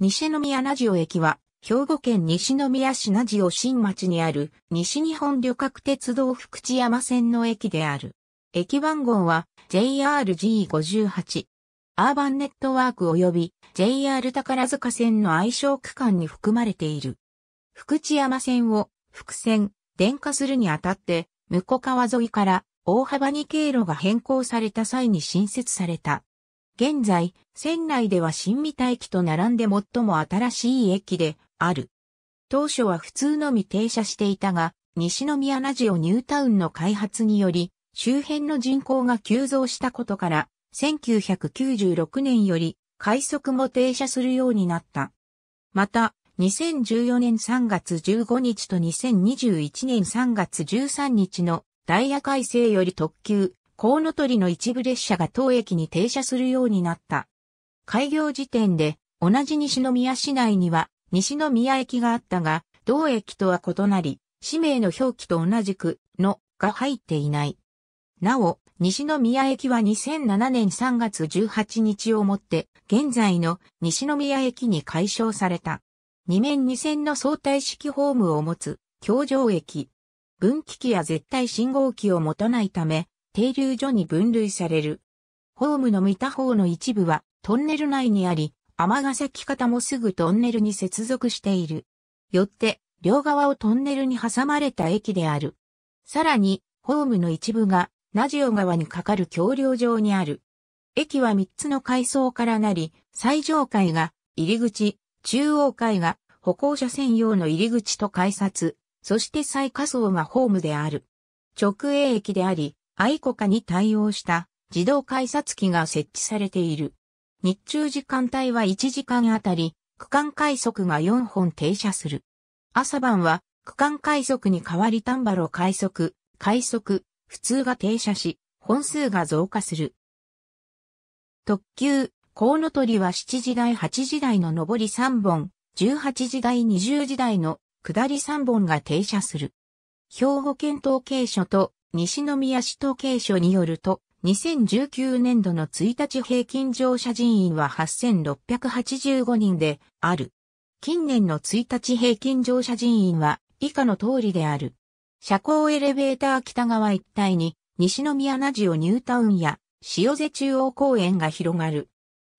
西宮ラジオ駅は、兵庫県西宮市ラジオ新町にある西日本旅客鉄道福知山線の駅である。駅番号は JRG58。アーバンネットワーク及び JR 宝塚線の愛称区間に含まれている。福知山線を伏線、電化するにあたって、向川沿いから大幅に経路が変更された際に新設された現在、船内では新三田駅と並んで最も新しい駅である。当初は普通のみ停車していたが、西宮ラジオニュータウンの開発により、周辺の人口が急増したことから、1996年より快速も停車するようになった。また、2014年3月15日と2021年3月13日のダイヤ改正より特急コウノトリの一部列車が当駅に停車するようになった。開業時点で、同じ西宮市内には、西宮駅があったが、同駅とは異なり、市名の表記と同じく、の、が入っていない。なお、西宮駅は2007年3月18日をもって、現在の西宮駅に改称された。二面二線の相対式ホームを持つ、橋上駅。分岐器や絶対信号機を持たないため、停留所に分類される。ホームの見た方の一部はトンネル内にあり、尼崎方もすぐトンネルに接続している。よって、両側をトンネルに挟まれた駅である。さらに、ホームの一部が、ナジオ川に架かる橋梁上にある。駅は3つの階層からなり、最上階が入り口、中央階が歩行者専用の入り口と改札、そして最下層がホームである。直営駅であり、愛子化に対応した自動改札機が設置されている。日中時間帯は1時間あたり、区間快速が4本停車する。朝晩は区間快速に代わり丹波路快速、快速、普通が停車し、本数が増加する。特急、コウノトリは7時台8時台の上り3本、18時台20時台の下り3本が停車する。兵庫県統計所と西宮市統計所によると、2019年度の1日平均乗車人員は8685人である。近年の1日平均乗車人員は以下の通りである。車高エレベーター北側一帯に西宮ナジオニュータウンや塩瀬中央公園が広がる。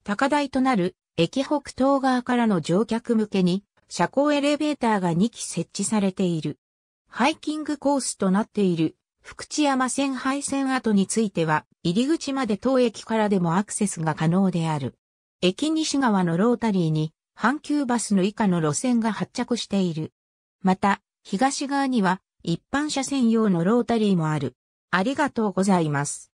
高台となる駅北東側からの乗客向けに車高エレベーターが2基設置されている。ハイキングコースとなっている福知山線廃線跡については、入り口まで当駅からでもアクセスが可能である。駅西側のロータリーに、阪急バスの以下の路線が発着している。また、東側には、一般車専用のロータリーもある。ありがとうございます。